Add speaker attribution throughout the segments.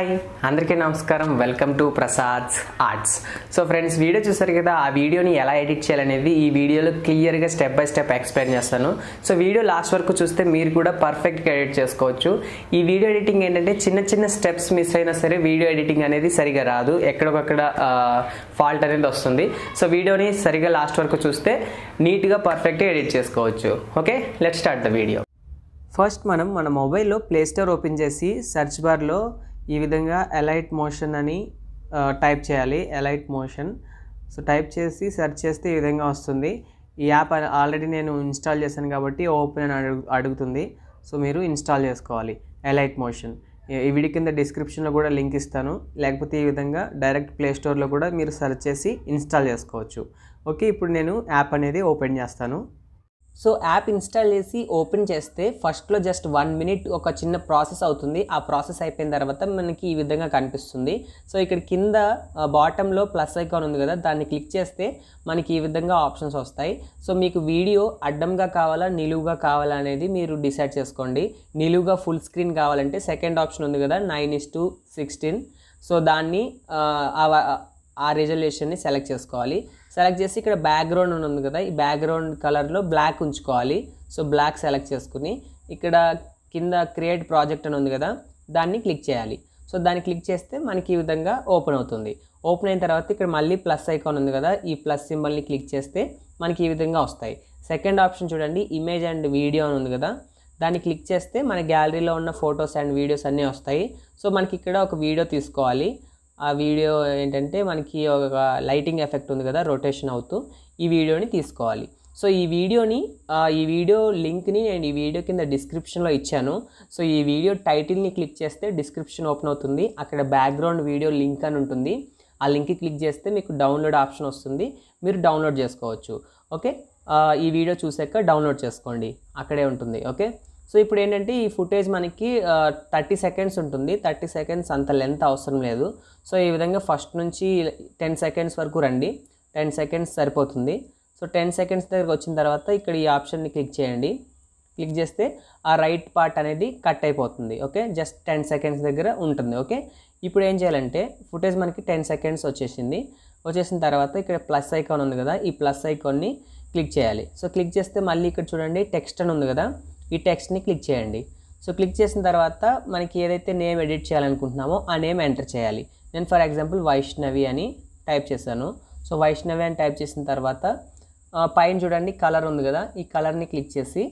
Speaker 1: hi అందరికీ నమస్కారం welcome to Prasad's arts so friends video చూసారు కదా ఆ వీడియోని ఎలా ఎడిట్ చేయాలనేది ఈ వీడియోలో క్లియర్గా స్టెప్ బై స్టెప్ ఎక్స్ప్లెయిన్ చేస్తాను సో వీడియో లాస్ట్ వరకు చూస్తే మీరు కూడా పర్ఫెక్ట్గా ఎడిట్ చేసుకోవచ్చు ఈ వీడియో ఎడిటింగ్ ఏంటంటే చిన్న చిన్న స్టెప్స్ మిస్ అయినా సరే వీడియో ఎడిటింగ్ అనేది సరిగా రాదు ఎక్కడొకక్కడ ఫాల్ట్ అనేది వస్తుంది సో వీడియోని సరిగా లాస్ట్ వరకు చూస్తే నీట్గా పర్ఫెక్ట్గా ఎడిట్ చేసుకోవచ్చు okay let start the video first మనం మన మొబైల్లో ప్లేస్టోర్ ఓపెన్ చేసి సెర్చ్ బార్లో ఈ విధంగా ఎలైట్ మోషన్ అని టైప్ చేయాలి ఎలైట్ మోషన్ సో టైప్ చేసి సెర్చ్ చేస్తే ఈ విధంగా వస్తుంది ఈ యాప్ ఆల్రెడీ నేను ఇన్స్టాల్ చేశాను కాబట్టి ఓపెన్ అని అడుగు అడుగుతుంది సో మీరు ఇన్స్టాల్ చేసుకోవాలి ఎలైట్ మోషన్ ఈ వీడియో కింద డిస్క్రిప్షన్లో కూడా లింక్ ఇస్తాను లేకపోతే ఈ విధంగా డైరెక్ట్ ప్లే స్టోర్లో కూడా మీరు సెర్చ్ చేసి ఇన్స్టాల్ చేసుకోవచ్చు ఓకే ఇప్పుడు నేను యాప్ అనేది ఓపెన్ చేస్తాను సో యాప్ ఇన్స్టాల్ చేసి ఓపెన్ చేస్తే ఫస్ట్లో జస్ట్ వన్ మినిట్ ఒక చిన్న ప్రాసెస్ అవుతుంది ఆ ప్రాసెస్ అయిపోయిన తర్వాత మనకి ఈ విధంగా కనిపిస్తుంది సో ఇక్కడ కింద బాటంలో ప్లస్ ఐకాన్ ఉంది కదా దాన్ని క్లిక్ చేస్తే మనకి ఈ విధంగా ఆప్షన్స్ వస్తాయి సో మీకు వీడియో అడ్డంగా కావాలా నిలువుగా కావాలా అనేది మీరు డిసైడ్ చేసుకోండి నిలువుగా ఫుల్ స్క్రీన్ కావాలంటే సెకండ్ ఆప్షన్ ఉంది కదా nine is to sixteen so దాన్ని ఆ రిజల్యూషన్ని సెలెక్ట్ చేసుకోవాలి సెలెక్ట్ చేసి ఇక్కడ బ్యాక్గ్రౌండ్ ఉంది కదా ఈ బ్యాక్గ్రౌండ్ కలర్లో బ్లాక్ ఉంచుకోవాలి సో బ్లాక్ సెలెక్ట్ చేసుకుని ఇక్కడ కింద క్రియేట్ ప్రాజెక్ట్ అని ఉంది కదా దాన్ని క్లిక్ చేయాలి సో దాన్ని క్లిక్ చేస్తే మనకి ఈ విధంగా ఓపెన్ అవుతుంది ఓపెన్ అయిన తర్వాత ఇక్కడ మళ్ళీ ప్లస్ ఐకాన్ ఉంది కదా ఈ ప్లస్ సింబల్ని క్లిక్ చేస్తే మనకి ఈ విధంగా వస్తాయి సెకండ్ ఆప్షన్ చూడండి ఇమేజ్ అండ్ వీడియో అని ఉంది కదా దాన్ని క్లిక్ చేస్తే మన గ్యాలరీలో ఉన్న ఫొటోస్ అండ్ వీడియోస్ అన్నీ వస్తాయి సో మనకి ఇక్కడ ఒక వీడియో తీసుకోవాలి ఆ వీడియో ఏంటంటే మనకి ఒక లైటింగ్ ఎఫెక్ట్ ఉంది కదా రొటేషన్ అవుతూ ఈ వీడియోని తీసుకోవాలి సో ఈ వీడియోని ఈ వీడియో లింక్ని నేను ఈ వీడియో కింద డిస్క్రిప్షన్లో ఇచ్చాను సో ఈ వీడియో టైటిల్ని క్లిక్ చేస్తే డిస్క్రిప్షన్ ఓపెన్ అవుతుంది అక్కడ బ్యాక్గ్రౌండ్ వీడియో లింక్ అని ఉంటుంది ఆ లింక్కి క్లిక్ చేస్తే మీకు డౌన్లోడ్ ఆప్షన్ వస్తుంది మీరు డౌన్లోడ్ చేసుకోవచ్చు ఓకే ఈ వీడియో చూసాక డౌన్లోడ్ చేసుకోండి అక్కడే ఉంటుంది ఓకే సో ఇప్పుడు ఏంటంటే ఈ ఫుటేజ్ మనకి థర్టీ సెకండ్స్ ఉంటుంది థర్టీ సెకండ్స్ అంత లెంత్ అవసరం లేదు సో ఈ విధంగా ఫస్ట్ నుంచి టెన్ సెకండ్స్ వరకు రండి టెన్ సెకండ్స్ సరిపోతుంది సో టెన్ సెకండ్స్ దగ్గరకు వచ్చిన తర్వాత ఇక్కడ ఈ ఆప్షన్ని క్లిక్ చేయండి క్లిక్ చేస్తే ఆ రైట్ పార్ట్ అనేది కట్ అయిపోతుంది ఓకే జస్ట్ టెన్ సెకండ్స్ దగ్గర ఉంటుంది ఓకే ఇప్పుడు ఏం చేయాలంటే ఫుటేజ్ మనకి టెన్ సెకండ్స్ వచ్చేసింది వచ్చేసిన తర్వాత ఇక్కడ ప్లస్ ఐకాన్ ఉంది కదా ఈ ప్లస్ ఐకాన్ని క్లిక్ చేయాలి సో క్లిక్ చేస్తే మళ్ళీ ఇక్కడ చూడండి టెక్స్ట్ అని ఉంది కదా ఈ టెక్స్ట్ని క్లిక్ చేయండి సో క్లిక్ చేసిన తర్వాత మనకి ఏదైతే నేమ్ ఎడిట్ చేయాలనుకుంటున్నామో ఆ నేమ్ ఎంటర్ చేయాలి నేను ఫర్ ఎగ్జాంపుల్ వైష్ణవి అని టైప్ చేశాను సో వైష్ణవి అని టైప్ చేసిన తర్వాత పైన చూడండి కలర్ ఉంది కదా ఈ కలర్ని క్లిక్ చేసి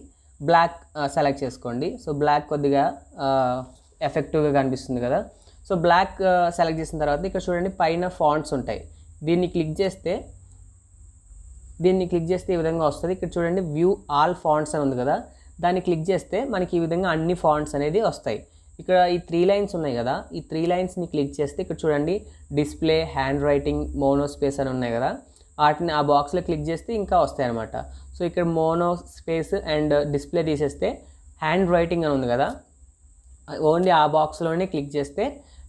Speaker 1: బ్లాక్ సెలెక్ట్ చేసుకోండి సో బ్లాక్ కొద్దిగా ఎఫెక్టివ్గా కనిపిస్తుంది కదా సో బ్లాక్ సెలెక్ట్ చేసిన తర్వాత ఇక్కడ చూడండి పైన ఫాంట్స్ ఉంటాయి దీన్ని క్లిక్ చేస్తే దీన్ని క్లిక్ చేస్తే ఈ విధంగా వస్తుంది ఇక్కడ చూడండి వ్యూ ఆల్ ఫాంట్స్ అని ఉంది కదా దాన్ని క్లిక్ చేస్తే మనకి ఈ విధంగా అన్ని ఫాంట్స్ అనేది వస్తాయి ఇక్కడ ఈ త్రీ లైన్స్ ఉన్నాయి కదా ఈ త్రీ లైన్స్ని క్లిక్ చేస్తే ఇక్కడ చూడండి display handwriting monospace అని ఉన్నాయి కదా వాటిని ఆ బాక్స్లో క్లిక్ చేస్తే ఇంకా వస్తాయి అనమాట సో ఇక్కడ మోనో స్పేస్ అండ్ డిస్ప్లే తీసేస్తే హ్యాండ్ రైటింగ్ అని ఉంది కదా ఓన్లీ ఆ బాక్స్లోనే క్లిక్ చేస్తే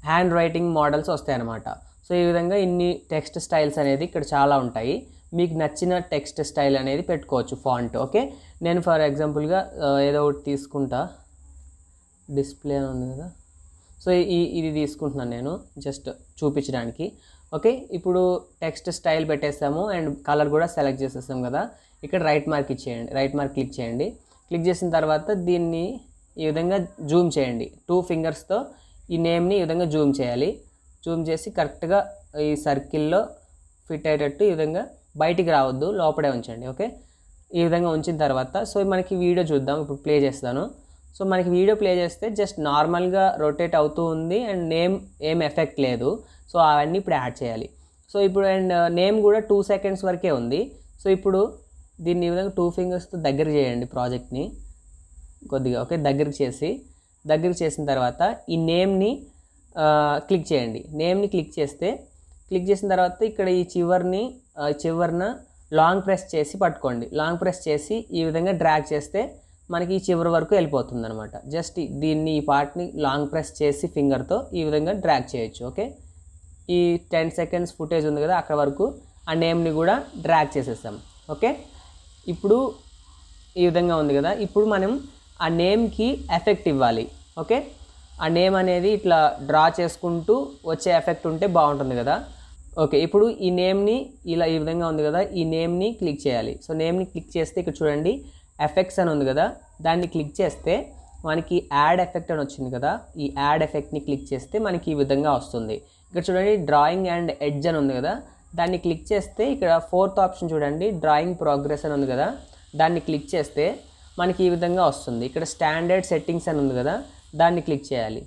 Speaker 1: హ్యాండ్ రైటింగ్ మోడల్స్ వస్తాయి అనమాట సో ఈ విధంగా ఇన్ని టెక్స్ట్ స్టైల్స్ అనేది ఇక్కడ చాలా ఉంటాయి మీకు నచ్చిన టెక్స్ట్ స్టైల్ అనేది పెట్టుకోవచ్చు ఫాంట్ ఓకే నేను ఫర్ ఎగ్జాంపుల్గా uh, ఏదో ఒకటి తీసుకుంటా డిస్ప్లే ఉంది కదా సో ఈ ఇది తీసుకుంటున్నాను నేను జస్ట్ చూపించడానికి ఓకే ఇప్పుడు టెక్స్ట్ స్టైల్ పెట్టేస్తాము అండ్ కలర్ కూడా సెలెక్ట్ చేసేస్తాం కదా ఇక్కడ రైట్ మార్క్ ఇచ్చేయండి రైట్ మార్క్ క్లిక్ చేయండి క్లిక్ చేసిన తర్వాత దీన్ని ఈ విధంగా జూమ్ చేయండి టూ ఫింగర్స్తో ఈ నేమ్ని ఈ విధంగా జూమ్ చేయాలి జూమ్ చేసి కరెక్ట్గా ఈ సర్కిల్లో ఫిట్ అయ్యేటట్టు ఈ విధంగా బయటికి రావద్దు లోపడే ఉంచండి ఓకే ఈ విధంగా ఉంచిన తర్వాత సో మనకి వీడియో చూద్దాం ఇప్పుడు ప్లే చేస్తాను సో మనకి వీడియో ప్లే చేస్తే జస్ట్ నార్మల్గా రొటేట్ అవుతూ ఉంది అండ్ నేమ్ ఏం ఎఫెక్ట్ లేదు సో అవన్నీ ఇప్పుడు యాడ్ చేయాలి సో ఇప్పుడు అండ్ నేమ్ కూడా టూ సెకండ్స్ వరకే ఉంది సో ఇప్పుడు దీన్ని ఈ విధంగా టూ ఫింగర్స్తో దగ్గర చేయండి ప్రాజెక్ట్ని కొద్దిగా ఓకే దగ్గర చేసి దగ్గర చేసిన తర్వాత ఈ నేమ్ని క్లిక్ చేయండి నేమ్ని క్లిక్ చేస్తే క్లిక్ చేసిన తర్వాత ఇక్కడ ఈ చివర్ని చివరిన లాంగ్ ప్రెస్ చేసి పట్టుకోండి లాంగ్ ప్రెస్ చేసి ఈ విధంగా డ్రాగ్ చేస్తే మనకి ఈ చివరి వరకు వెళ్ళిపోతుంది అనమాట జస్ట్ దీన్ని ఈ పార్ట్ని లాంగ్ ప్రెస్ చేసి ఫింగర్తో ఈ విధంగా డ్రాగ్ చేయొచ్చు ఓకే ఈ టెన్ సెకండ్స్ ఫుటేజ్ ఉంది కదా అక్కడ వరకు ఆ నేమ్ని కూడా డ్రాగ్ చేసేసాం ఓకే ఇప్పుడు ఈ విధంగా ఉంది కదా ఇప్పుడు మనం ఆ నేమ్కి ఎఫెక్ట్ ఇవ్వాలి ఓకే ఆ నేమ్ అనేది ఇట్లా డ్రా చేసుకుంటూ వచ్చే ఎఫెక్ట్ ఉంటే బాగుంటుంది కదా ఓకే ఇప్పుడు ఈ నేమ్ని ఇలా ఈ విధంగా ఉంది కదా ఈ నేమ్ని క్లిక్ చేయాలి సో నేమ్ని క్లిక్ చేస్తే ఇక్కడ చూడండి ఎఫెక్ట్స్ అని ఉంది కదా దాన్ని క్లిక్ చేస్తే మనకి యాడ్ ఎఫెక్ట్ అని వచ్చింది కదా ఈ యాడ్ ఎఫెక్ట్ని క్లిక్ చేస్తే మనకి ఈ విధంగా వస్తుంది ఇక్కడ చూడండి డ్రాయింగ్ అండ్ ఎడ్జ్ అని ఉంది కదా దాన్ని క్లిక్ చేస్తే ఇక్కడ ఫోర్త్ ఆప్షన్ చూడండి డ్రాయింగ్ ప్రోగ్రెస్ అని ఉంది కదా దాన్ని క్లిక్ చేస్తే మనకి ఈ విధంగా వస్తుంది ఇక్కడ స్టాండర్డ్ సెట్టింగ్స్ అని ఉంది కదా దాన్ని క్లిక్ చేయాలి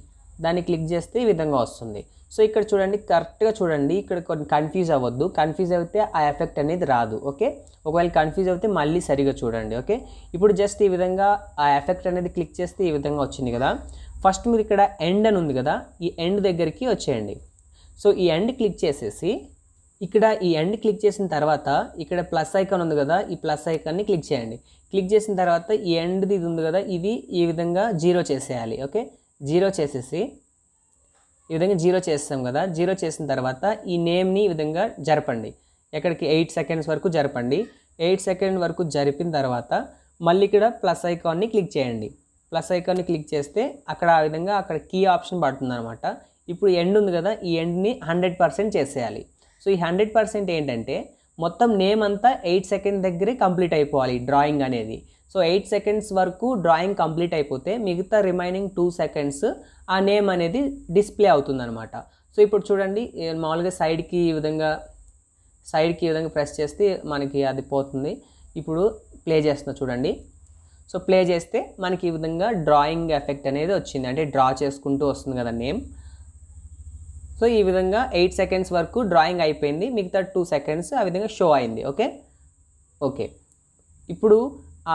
Speaker 1: దాన్ని క్లిక్ చేస్తే ఈ విధంగా వస్తుంది సో ఇక్కడ చూడండి కరెక్ట్గా చూడండి ఇక్కడ కొన్ని కన్ఫ్యూజ్ అవ్వద్దు కన్ఫ్యూజ్ అయితే ఆ ఎఫెక్ట్ అనేది రాదు ఓకే ఒకవేళ కన్ఫ్యూజ్ అయితే మళ్ళీ సరిగా చూడండి ఓకే ఇప్పుడు జస్ట్ ఈ విధంగా ఆ ఎఫెక్ట్ అనేది క్లిక్ చేస్తే ఈ విధంగా వచ్చింది కదా ఫస్ట్ మీరు ఇక్కడ ఎండ్ అని ఉంది కదా ఈ ఎండ్ దగ్గరికి వచ్చేయండి సో ఈ ఎండ్ క్లిక్ చేసేసి ఇక్కడ ఈ ఎండ్ క్లిక్ చేసిన తర్వాత ఇక్కడ ప్లస్ ఐకాన్ ఉంది కదా ఈ ప్లస్ ఐకాన్ని క్లిక్ చేయండి క్లిక్ చేసిన తర్వాత ఈ ఎండ్ది ఇది ఉంది కదా ఇది ఈ విధంగా జీరో చేసేయాలి ఓకే జీరో చేసేసి ఈ విధంగా జీరో చేస్తాం కదా జీరో చేసిన తర్వాత ఈ నేమ్ని ఈ విధంగా జరపండి ఎక్కడికి ఎయిట్ సెకండ్స్ వరకు జరపండి ఎయిట్ సెకండ్ వరకు జరిపిన తర్వాత మళ్ళీ ఇక్కడ ప్లస్ ఐకాన్ని క్లిక్ చేయండి ప్లస్ ఐకాన్ని క్లిక్ చేస్తే అక్కడ ఆ విధంగా అక్కడ కీ ఆప్షన్ పడుతుంది అనమాట ఇప్పుడు ఎండ్ ఉంది కదా ఈ ఎండ్ని హండ్రెడ్ పర్సెంట్ చేసేయాలి సో ఈ హండ్రెడ్ పర్సెంట్ ఏంటంటే మొత్తం నేమ్ అంతా ఎయిట్ సెకండ్ దగ్గరే కంప్లీట్ అయిపోవాలి డ్రాయింగ్ అనేది సో ఎయిట్ సెకండ్స్ వరకు డ్రాయింగ్ కంప్లీట్ అయిపోతే మిగతా రిమైనింగ్ టూ సెకండ్స్ ఆ నేమ్ అనేది డిస్ప్లే అవుతుందనమాట సో ఇప్పుడు చూడండి మామూలుగా సైడ్కి ఈ విధంగా సైడ్కి ఈ విధంగా ప్రెస్ చేస్తే మనకి అది పోతుంది ఇప్పుడు ప్లే చేస్తున్నా చూడండి సో ప్లే చేస్తే మనకి ఈ విధంగా డ్రాయింగ్ ఎఫెక్ట్ అనేది వచ్చింది అంటే డ్రా చేసుకుంటూ వస్తుంది కదా నేమ్ సో ఈ విధంగా ఎయిట్ సెకండ్స్ వరకు డ్రాయింగ్ అయిపోయింది మిగతా టూ సెకండ్స్ ఆ విధంగా షో అయింది ఓకే ఓకే ఇప్పుడు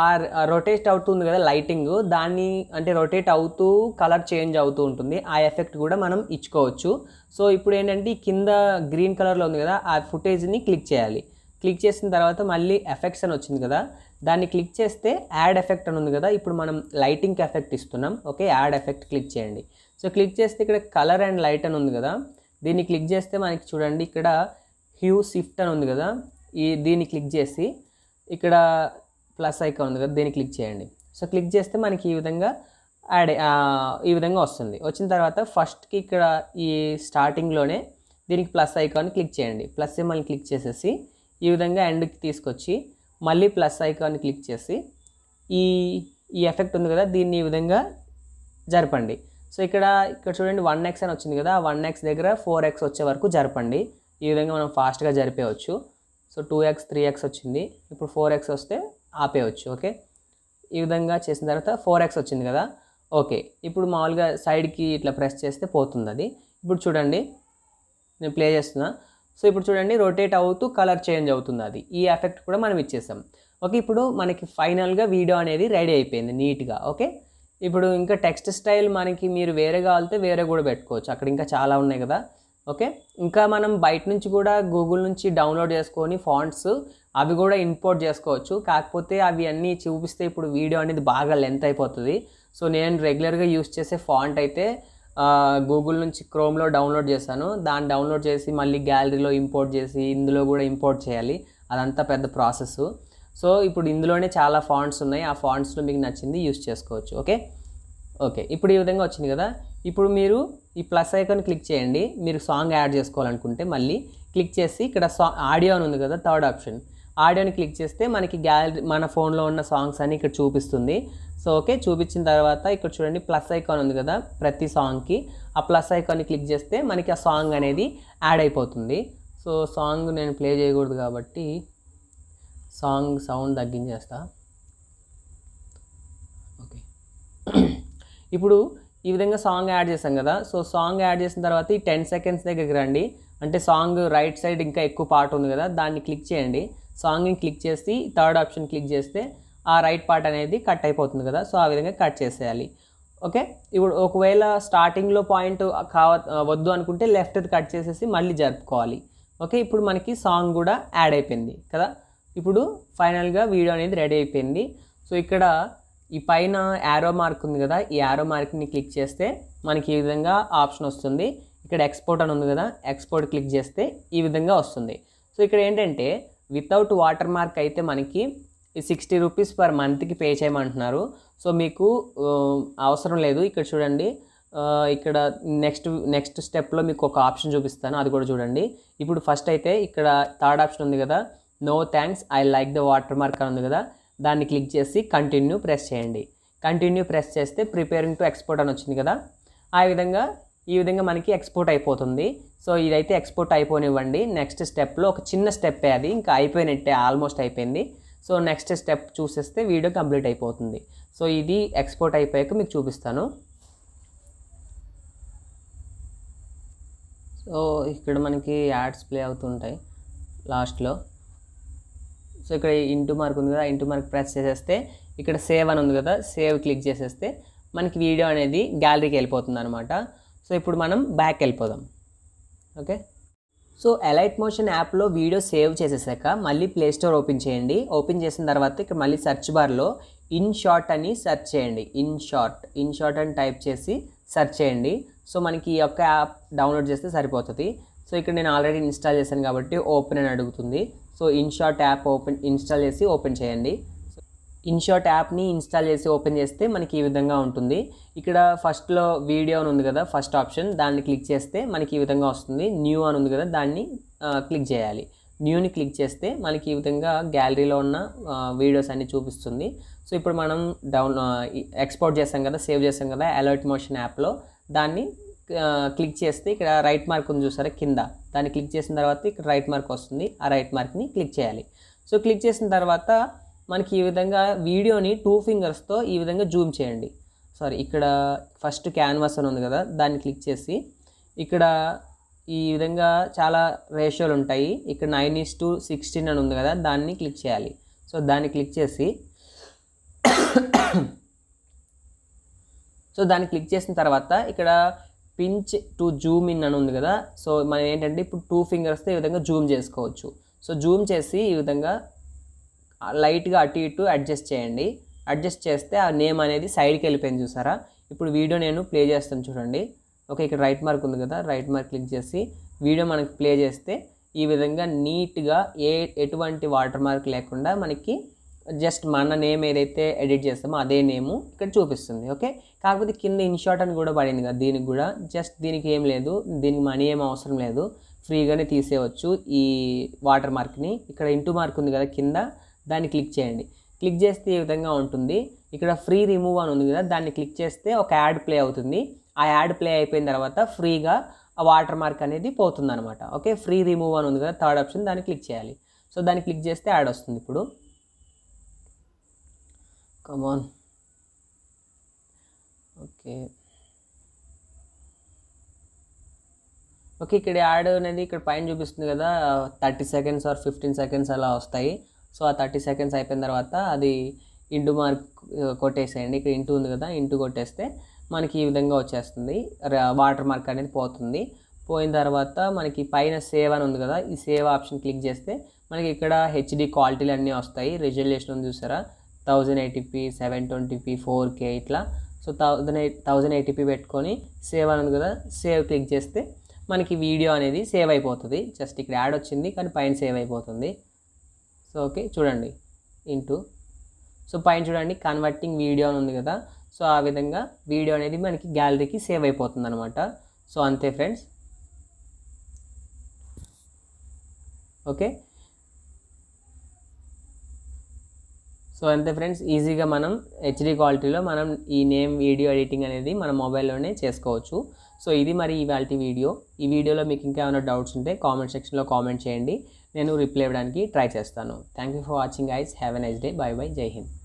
Speaker 1: ఆ రొటేట్ అవుతుంది కదా లైటింగ్ దాన్ని అంటే రొటేట్ అవుతూ కలర్ చేంజ్ అవుతూ ఉంటుంది ఆ ఎఫెక్ట్ కూడా మనం ఇచ్చుకోవచ్చు సో ఇప్పుడు ఏంటంటే కింద గ్రీన్ కలర్లో ఉంది కదా ఆ ఫుటేజ్ని క్లిక్ చేయాలి క్లిక్ చేసిన తర్వాత మళ్ళీ ఎఫెక్ట్స్ అని వచ్చింది కదా దాన్ని క్లిక్ చేస్తే యాడ్ ఎఫెక్ట్ అని ఉంది కదా ఇప్పుడు మనం లైటింగ్కి ఎఫెక్ట్ ఇస్తున్నాం ఓకే యాడ్ ఎఫెక్ట్ క్లిక్ చేయండి సో క్లిక్ చేస్తే ఇక్కడ కలర్ అండ్ లైట్ అని ఉంది కదా దీన్ని క్లిక్ చేస్తే మనకి చూడండి ఇక్కడ హ్యూ షిఫ్ట్ అని ఉంది కదా ఈ దీన్ని క్లిక్ చేసి ఇక్కడ ప్లస్ ఐకాన్ ఉంది కదా దీన్ని క్లిక్ చేయండి సో క్లిక్ చేస్తే మనకి ఈ విధంగా యాడ్ ఈ విధంగా వస్తుంది వచ్చిన తర్వాత ఫస్ట్కి ఇక్కడ ఈ స్టార్టింగ్లోనే దీనికి ప్లస్ ఐకాన్ క్లిక్ చేయండి ప్లస్ సింబల్ని క్లిక్ చేసేసి ఈ విధంగా ఎండ్కి తీసుకొచ్చి మళ్ళీ ప్లస్ ఐకాన్ క్లిక్ చేసి ఈ ఈ ఎఫెక్ట్ ఉంది కదా దీన్ని ఈ విధంగా జరపండి సో ఇక్కడ ఇక్కడ చూడండి వన్ ఎక్స్ అని వచ్చింది కదా వన్ ఎక్స్ దగ్గర ఫోర్ ఎక్స్ వచ్చే వరకు జరపండి ఈ విధంగా మనం ఫాస్ట్గా జరిపేయచ్చు so two x three x వచ్చింది ఇప్పుడు ఫోర్ ఎక్స్ వస్తే ఆపేయచ్చు ఓకే ఈ విధంగా చేసిన తర్వాత ఫోర్ ఎక్స్ వచ్చింది కదా ఓకే ఇప్పుడు మామూలుగా సైడ్కి ఇట్లా ప్రెస్ చేస్తే పోతుంది అది ఇప్పుడు చూడండి నేను ప్లే చేస్తున్నా సో ఇప్పుడు చూడండి రొటేట్ అవుతూ కలర్ చేంజ్ అవుతుంది అది ఈ ఎఫెక్ట్ కూడా మనం ఇచ్చేసాం ఓకే ఇప్పుడు మనకి ఫైనల్గా వీడియో అనేది రెడీ అయిపోయింది నీట్గా ఓకే ఇప్పుడు ఇంకా టెక్స్ట్ స్టైల్ మనకి మీరు వేరే కావాలితే వేరే కూడా పెట్టుకోవచ్చు అక్కడ ఇంకా చాలా ఉన్నాయి కదా ఓకే ఇంకా మనం బయట నుంచి కూడా గూగుల్ నుంచి డౌన్లోడ్ చేసుకొని ఫాంట్స్ అవి కూడా ఇంపోర్ట్ చేసుకోవచ్చు కాకపోతే అవి అన్నీ చూపిస్తే ఇప్పుడు వీడియో అనేది బాగా లెంత్ అయిపోతుంది సో నేను రెగ్యులర్గా యూస్ చేసే ఫాంట్ అయితే గూగుల్ నుంచి క్రోమ్లో డౌన్లోడ్ చేశాను దాన్ని డౌన్లోడ్ చేసి మళ్ళీ గ్యాలరీలో ఇంపోర్ట్ చేసి ఇందులో కూడా ఇంపోర్ట్ చేయాలి అదంతా పెద్ద ప్రాసెస్ సో ఇప్పుడు ఇందులోనే చాలా ఫాంట్స్ ఉన్నాయి ఆ ఫాంట్స్లో మీకు నచ్చింది యూస్ చేసుకోవచ్చు ఓకే ఓకే ఇప్పుడు ఈ విధంగా వచ్చింది కదా ఇప్పుడు మీరు ఈ ప్లస్ ఐకాన్ క్లిక్ చేయండి మీరు సాంగ్ యాడ్ చేసుకోవాలనుకుంటే మళ్ళీ క్లిక్ చేసి ఇక్కడ ఆడియో అని ఉంది కదా థర్డ్ ఆప్షన్ ఆడియోని క్లిక్ చేస్తే మనకి గ్యాలరీ మన ఫోన్లో ఉన్న సాంగ్స్ అన్ని ఇక్కడ చూపిస్తుంది సో ఓకే చూపించిన తర్వాత ఇక్కడ చూడండి ప్లస్ ఐకాన్ ఉంది కదా ప్రతి సాంగ్కి ఆ ప్లస్ ఐకాన్ని క్లిక్ చేస్తే మనకి ఆ సాంగ్ అనేది యాడ్ అయిపోతుంది సో సాంగ్ నేను ప్లే చేయకూడదు కాబట్టి సాంగ్ సౌండ్ తగ్గించేస్తా ఓకే ఇప్పుడు ఈ విధంగా సాంగ్ యాడ్ చేసాం కదా సో సాంగ్ యాడ్ చేసిన తర్వాత ఈ టెన్ సెకండ్స్ దగ్గరికి రండి అంటే సాంగ్ రైట్ సైడ్ ఇంకా ఎక్కువ పార్ట్ ఉంది కదా దాన్ని క్లిక్ చేయండి సాంగ్ని క్లిక్ చేసి థర్డ్ ఆప్షన్ క్లిక్ చేస్తే ఆ రైట్ పార్ట్ అనేది కట్ అయిపోతుంది కదా సో ఆ విధంగా కట్ చేసేయాలి ఓకే ఇప్పుడు ఒకవేళ స్టార్టింగ్లో పాయింట్ కావ వద్దు అనుకుంటే లెఫ్ట్ కట్ చేసేసి మళ్ళీ జరుపుకోవాలి ఓకే ఇప్పుడు మనకి సాంగ్ కూడా యాడ్ అయిపోయింది కదా ఇప్పుడు ఫైనల్గా వీడియో అనేది రెడీ అయిపోయింది సో ఇక్కడ ఈ పైన యారో మార్క్ ఉంది కదా ఈ యారో మార్క్ని క్లిక్ చేస్తే మనకి ఈ విధంగా ఆప్షన్ వస్తుంది ఇక్కడ ఎక్స్పోర్ట్ అని ఉంది కదా ఎక్స్పోర్ట్ క్లిక్ చేస్తే ఈ విధంగా వస్తుంది సో ఇక్కడ ఏంటంటే వితౌట్ వాటర్ మార్క్ అయితే మనకి సిక్స్టీ రూపీస్ పర్ మంత్కి పే చేయమంటున్నారు సో మీకు అవసరం లేదు ఇక్కడ చూడండి ఇక్కడ నెక్స్ట్ నెక్స్ట్ స్టెప్లో మీకు ఒక ఆప్షన్ చూపిస్తాను అది కూడా చూడండి ఇప్పుడు ఫస్ట్ అయితే ఇక్కడ థర్డ్ ఆప్షన్ ఉంది కదా no thanks I like the water mark అని ఉంది కదా దాన్ని క్లిక్ చేసి కంటిన్యూ ప్రెస్ చేయండి కంటిన్యూ ప్రెస్ చేస్తే ప్రిపేరింగ్ టు ఎక్స్పోర్ట్ అని వచ్చింది కదా ఆ విధంగా ఈ విధంగా మనకి ఎక్స్పోర్ట్ అయిపోతుంది సో ఇదైతే ఎక్స్పోర్ట్ అయిపోనివ్వండి నెక్స్ట్ స్టెప్లో ఒక చిన్న స్టెప్పే అది ఇంకా అయిపోయినట్టే ఆల్మోస్ట్ అయిపోయింది సో నెక్స్ట్ స్టెప్ చూసేస్తే వీడియో కంప్లీట్ అయిపోతుంది సో ఇది ఎక్స్పోర్ట్ అయిపోయాక మీకు చూపిస్తాను సో ఇక్కడ మనకి యాడ్స్ ప్లే అవుతుంటాయి లాస్ట్లో సో ఇక్కడ ఇంటూ మార్క్ ఉంది కదా ఇంటూ మార్క్ ప్రెస్ చేసేస్తే ఇక్కడ సేవ్ అని ఉంది కదా సేవ్ క్లిక్ చేసేస్తే మనకి వీడియో అనేది గ్యాలరీకి వెళ్ళిపోతుంది అనమాట సో ఇప్పుడు మనం బ్యాక్ వెళ్ళిపోదాం ఓకే సో ఎలైట్ మోషన్ యాప్లో వీడియో సేవ్ చేసేసాక మళ్ళీ ప్లే స్టోర్ ఓపెన్ చేయండి ఓపెన్ చేసిన తర్వాత ఇక్కడ మళ్ళీ సెర్చ్ బార్లో ఇన్ షార్ట్ అని సెర్చ్ చేయండి ఇన్ షార్ట్ ఇన్ షార్ట్ అని టైప్ చేసి సెర్చ్ చేయండి సో మనకి ఈ యొక్క యాప్ డౌన్లోడ్ చేస్తే సరిపోతుంది సో ఇక్కడ నేను ఆల్రెడీ ఇన్స్టాల్ చేశాను కాబట్టి ఓపెన్ అని అడుగుతుంది so InShot app open install చేసి ఓపెన్ చేయండి ఇన్షాట్ యాప్ని ఇన్స్టాల్ చేసి ఓపెన్ చేస్తే మనకి ఈ విధంగా ఉంటుంది ఇక్కడ ఫస్ట్లో వీడియో అని ఉంది కదా ఫస్ట్ ఆప్షన్ దాన్ని క్లిక్ చేస్తే మనకి ఈ విధంగా వస్తుంది న్యూ అని ఉంది కదా దాన్ని క్లిక్ చేయాలి న్యూని క్లిక్ చేస్తే మనకి ఈ విధంగా గ్యాలరీలో ఉన్న వీడియోస్ అన్ని చూపిస్తుంది సో ఇప్పుడు మనం డౌన్ ఎక్స్పోర్ట్ చేసాం కదా సేవ్ చేస్తాం కదా అలర్ట్ మోషన్ యాప్లో దాన్ని క్లిక్ చేస్తే ఇక్కడ రైట్ మార్క్ ఉంది చూసారా కింద దాన్ని క్లిక్ చేసిన తర్వాత ఇక్కడ రైట్ మార్క్ వస్తుంది ఆ రైట్ మార్క్ని క్లిక్ చేయాలి సో క్లిక్ చేసిన తర్వాత మనకి ఈ విధంగా వీడియోని టూ ఫింగర్స్తో ఈ విధంగా జూమ్ చేయండి సారీ ఇక్కడ ఫస్ట్ క్యాన్వాస్ అని ఉంది కదా దాన్ని క్లిక్ చేసి ఇక్కడ ఈ విధంగా చాలా రేషియోలు ఉంటాయి ఇక్కడ నైన్ ఈస్ టు సిక్స్టీన్ అని ఉంది కదా దాన్ని క్లిక్ చేయాలి సో దాన్ని క్లిక్ చేసి సో దాన్ని క్లిక్ చేసిన తర్వాత ఇక్కడ పించ్ టు జూమ్ ఇన్ అని ఉంది కదా సో మనం ఏంటంటే ఇప్పుడు టూ ఫింగర్స్తో ఈ విధంగా జూమ్ చేసుకోవచ్చు సో జూమ్ చేసి ఈ విధంగా లైట్గా అటు ఇటు అడ్జస్ట్ చేయండి అడ్జస్ట్ చేస్తే ఆ నేమ్ అనేది సైడ్కి వెళ్ళిపోయింది చూసారా ఇప్పుడు వీడియో నేను ప్లే చేస్తాను చూడండి ఓకే ఇక్కడ రైట్ మార్క్ ఉంది కదా రైట్ మార్క్ క్లిక్ చేసి వీడియో మనకి ప్లే చేస్తే ఈ విధంగా నీట్గా ఏ ఎటువంటి వాటర్ మార్క్ లేకుండా మనకి జస్ట్ మన నేమ్ ఏదైతే ఎడిట్ చేస్తామో అదే నేము ఇక్కడ చూపిస్తుంది ఓకే కాకపోతే కింద ఇన్షార్ట్ అని కూడా పడింది కదా దీనికి కూడా జస్ట్ దీనికి ఏం లేదు దీనికి మనీ ఏం అవసరం లేదు ఫ్రీగానే తీసేయవచ్చు ఈ వాటర్ మార్క్ని ఇక్కడ ఇంటూ మార్క్ ఉంది కదా కింద దాన్ని క్లిక్ చేయండి క్లిక్ చేస్తే ఈ విధంగా ఉంటుంది ఇక్కడ ఫ్రీ రిమూవ్ అని ఉంది కదా దాన్ని క్లిక్ చేస్తే ఒక యాడ్ ప్లే అవుతుంది ఆ యాడ్ ప్లే అయిపోయిన తర్వాత ఫ్రీగా ఆ వాటర్ మార్క్ అనేది పోతుంది అనమాట ఓకే ఫ్రీ రిమూవ్ అని ఉంది కదా థర్డ్ ఆప్షన్ దాన్ని క్లిక్ చేయాలి సో దాన్ని క్లిక్ చేస్తే యాడ్ వస్తుంది ఇప్పుడు కమాన్ ఓకే ఓకే ఇక్కడ యాడ్ అనేది ఇక్కడ పైన చూపిస్తుంది కదా thirty seconds or fifteen seconds అలా వస్తాయి సో ఆ థర్టీ సెకండ్స్ అయిపోయిన తర్వాత అది ఇంటు మార్క్ కొట్టేసేయండి ఇక్కడ ఇంటు ఉంది కదా ఇంటు కొట్టేస్తే మనకి ఈ విధంగా వచ్చేస్తుంది వాటర్ మార్క్ అనేది పోతుంది పోయిన తర్వాత మనకి పైన సేవ్ అని ఉంది కదా ఈ సేవ్ ఆప్షన్ క్లిక్ చేస్తే మనకి ఇక్కడ హెచ్డి క్వాలిటీలు అన్నీ వస్తాయి రిజల్యూషన్ ఉంది చూసారా thousand eighty p seven twenty p four K ఇట్లా so thousand eight thousand eighty p పెట్టుకొని సేవ్ అని కదా సేవ్ క్లిక్ చేస్తే మనకి వీడియో అనేది సేవ్ అయిపోతుంది జస్ట్ ఇక్కడ యాడ్ వచ్చింది కానీ పైన సేవ్ అయిపోతుంది సో ఓకే చూడండి ఇంటూ సో పైన చూడండి కన్వర్టింగ్ వీడియో అని ఉంది కదా సో ఆ విధంగా వీడియో అనేది మనకి గ్యాలరీకి సేవ్ అయిపోతుంది అనమాట సో అంతే ఫ్రెండ్స్ ఓకే సో అంతే ఫ్రెండ్స్ ఈజీగా మనం హెచ్డి క్వాలిటీలో మనం ఈ నేమ్ వీడియో ఎడిటింగ్ అనేది మన మొబైల్లోనే చేసుకోవచ్చు సో ఇది మరి ఇవాళ వీడియో ఈ వీడియోలో మీకు ఇంకా ఏమైనా డౌట్స్ ఉంటే కామెంట్ సెక్షన్లో కామెంట్ చేయండి నేను రిప్లై ఇవ్వడానికి ట్రై చేస్తాను thank you for watching ice have a nice day bye bye జై హింద్